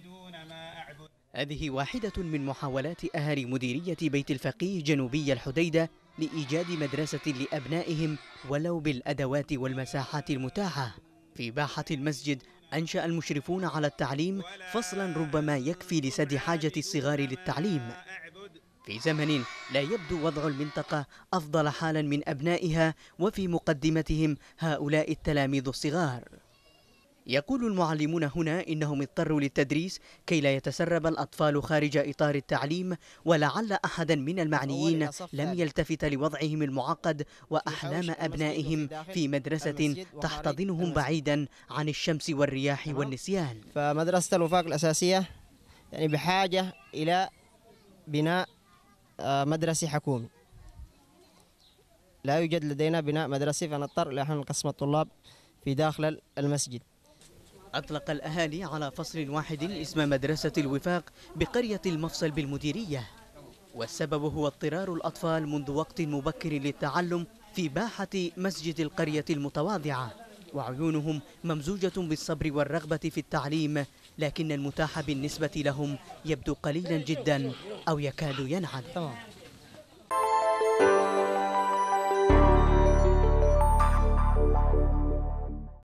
تعبدون ما أعبد هذه واحدة من محاولات أهالي مديرية بيت الفقيه جنوبي الحديدة لإيجاد مدرسة لأبنائهم ولو بالأدوات والمساحات المتاحة في باحة المسجد أنشأ المشرفون على التعليم فصلا ربما يكفي لسد حاجة الصغار للتعليم في زمن لا يبدو وضع المنطقة أفضل حالا من أبنائها وفي مقدمتهم هؤلاء التلاميذ الصغار يقول المعلمون هنا إنهم اضطروا للتدريس كي لا يتسرب الأطفال خارج إطار التعليم ولعل أحدا من المعنيين لم يلتفت لوضعهم المعقد وأحلام أبنائهم في مدرسة تحتضنهم بعيدا عن الشمس والرياح والنسيان فمدرسة الوفاق الأساسية يعني بحاجة إلى بناء آه، مدرسي حكومي لا يوجد لدينا بناء مدرسي فنضطر إلى أن نقسم الطلاب في داخل المسجد أطلق الأهالي على فصل واحد اسم مدرسة الوفاق بقرية المفصل بالمديرية والسبب هو اضطرار الأطفال منذ وقت مبكر للتعلم في باحة مسجد القرية المتواضعة وعيونهم ممزوجة بالصبر والرغبة في التعليم لكن المتاح بالنسبة لهم يبدو قليلا جدا أو يكاد ينعد